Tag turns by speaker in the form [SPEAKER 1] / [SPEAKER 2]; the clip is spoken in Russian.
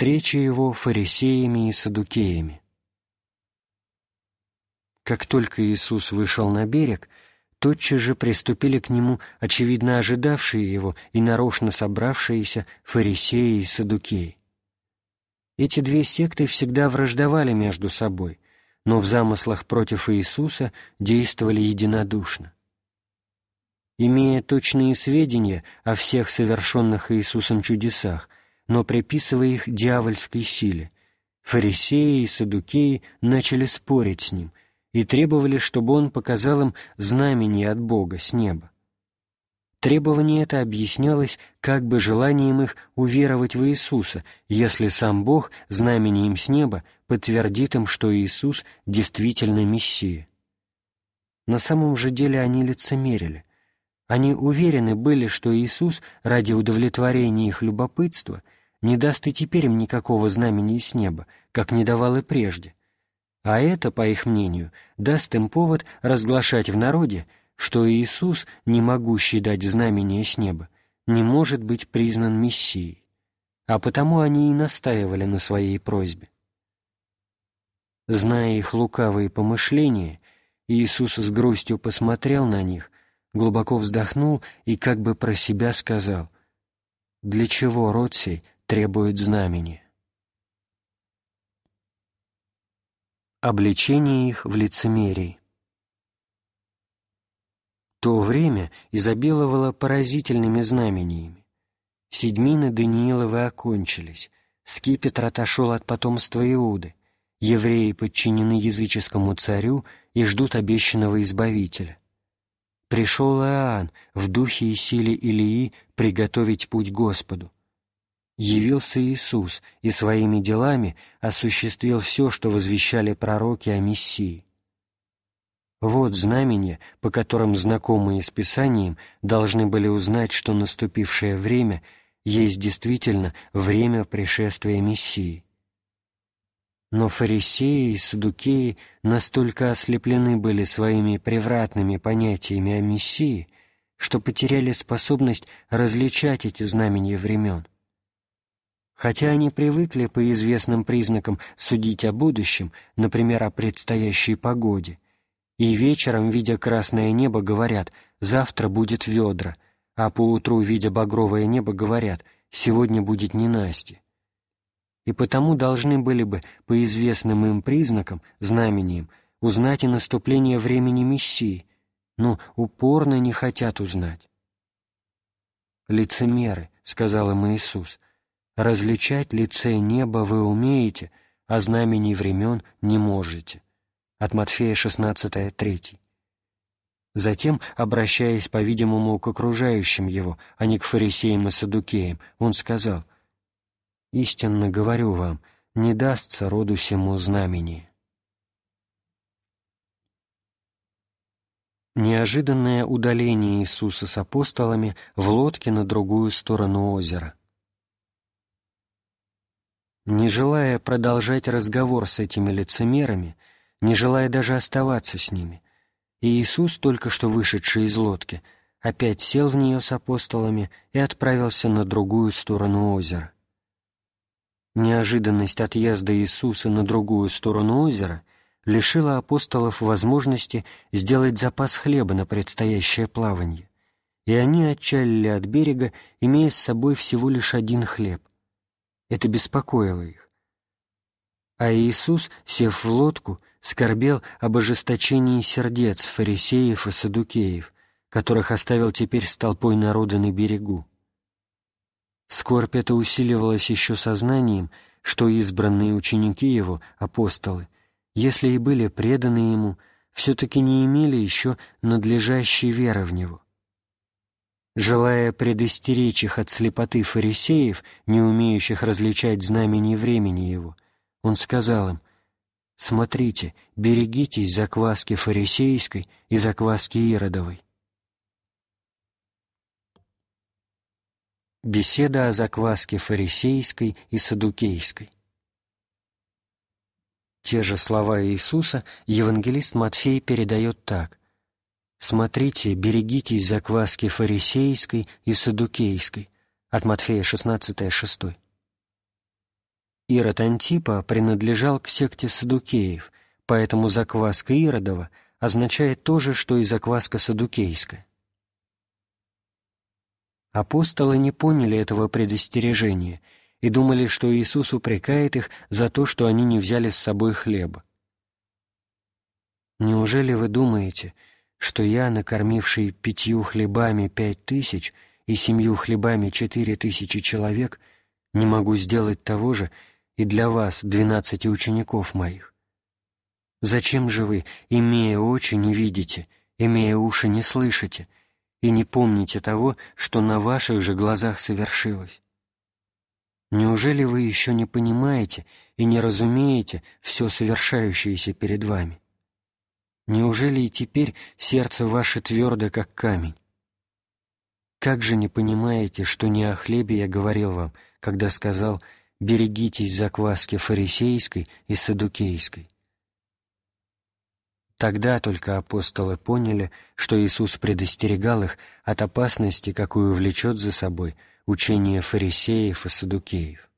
[SPEAKER 1] встречи его фарисеями и садукеями. Как только Иисус вышел на берег, тотчас же приступили к нему очевидно ожидавшие его и нарочно собравшиеся фарисеи и садукеи. Эти две секты всегда враждовали между собой, но в замыслах против Иисуса действовали единодушно. Имея точные сведения о всех совершенных Иисусом чудесах – но приписывая их дьявольской силе. Фарисеи и садукеи начали спорить с ним и требовали, чтобы он показал им знамение от Бога с неба. Требование это объяснялось как бы желанием их уверовать в Иисуса, если сам Бог знамением с неба подтвердит им, что Иисус действительно Мессия. На самом же деле они лицемерили. Они уверены были, что Иисус ради удовлетворения их любопытства – не даст и теперь им никакого знамения с неба, как не давал и прежде. А это, по их мнению, даст им повод разглашать в народе, что Иисус, не могущий дать знамение с неба, не может быть признан Мессией. А потому они и настаивали на своей просьбе. Зная их лукавые помышления, Иисус с грустью посмотрел на них, глубоко вздохнул и как бы про себя сказал, «Для чего, род сей, требует знамени. Обличение их в лицемерии. То время изобиловало поразительными знамениями. Седьмины Данииловы окончились, скипетр отошел от потомства Иуды, евреи подчинены языческому царю и ждут обещанного Избавителя. Пришел Иоанн в духе и силе Илии приготовить путь Господу явился Иисус и своими делами осуществил все, что возвещали пророки о Мессии. Вот знамения, по которым знакомые с Писанием должны были узнать, что наступившее время есть действительно время пришествия Мессии. Но фарисеи и садукеи настолько ослеплены были своими превратными понятиями о Мессии, что потеряли способность различать эти знамения времен. Хотя они привыкли по известным признакам судить о будущем, например, о предстоящей погоде, и вечером, видя красное небо, говорят «завтра будет ведра», а поутру, видя багровое небо, говорят «сегодня будет ненастье». И потому должны были бы по известным им признакам, знамениям, узнать и наступление времени Мессии, но упорно не хотят узнать. «Лицемеры», — сказал им Иисус, — Различать лице неба вы умеете, а знамений времен не можете. От Матфея 16, 3. Затем, обращаясь, по-видимому, к окружающим его, а не к фарисеям и садукеям, он сказал, «Истинно говорю вам, не дастся роду сему знамени». Неожиданное удаление Иисуса с апостолами в лодке на другую сторону озера. Не желая продолжать разговор с этими лицемерами, не желая даже оставаться с ними, и Иисус, только что вышедший из лодки, опять сел в нее с апостолами и отправился на другую сторону озера. Неожиданность отъезда Иисуса на другую сторону озера лишила апостолов возможности сделать запас хлеба на предстоящее плавание, и они отчалили от берега, имея с собой всего лишь один хлеб, это беспокоило их. А Иисус, сев в лодку, скорбел об ожесточении сердец фарисеев и садукеев, которых оставил теперь с толпой народа на берегу. Скорбь эта усиливалась еще сознанием, что избранные ученики его, апостолы, если и были преданы ему, все-таки не имели еще надлежащей веры в него — Желая предостеречь их от слепоты фарисеев, не умеющих различать знамени времени его, он сказал им, «Смотрите, берегитесь закваски фарисейской и закваски иродовой». Беседа о закваске фарисейской и садукейской. Те же слова Иисуса евангелист Матфей передает так. Смотрите, берегитесь закваски фарисейской и садукейской. От Матфея 16:6. Ирод Антипа принадлежал к секте садукеев, поэтому закваска Иродова означает то же, что и закваска садукейская. Апостолы не поняли этого предостережения и думали, что Иисус упрекает их за то, что они не взяли с собой хлеба. Неужели вы думаете, что что я, накормивший пятью хлебами пять тысяч и семью хлебами четыре тысячи человек, не могу сделать того же и для вас, двенадцати учеников моих? Зачем же вы, имея очи, не видите, имея уши, не слышите, и не помните того, что на ваших же глазах совершилось? Неужели вы еще не понимаете и не разумеете все совершающееся перед вами? Неужели и теперь сердце ваше твердо, как камень? Как же не понимаете, что не о хлебе я говорил вам, когда сказал «берегитесь закваски фарисейской и садукейской»? Тогда только апостолы поняли, что Иисус предостерегал их от опасности, какую влечет за собой учение фарисеев и садукеев.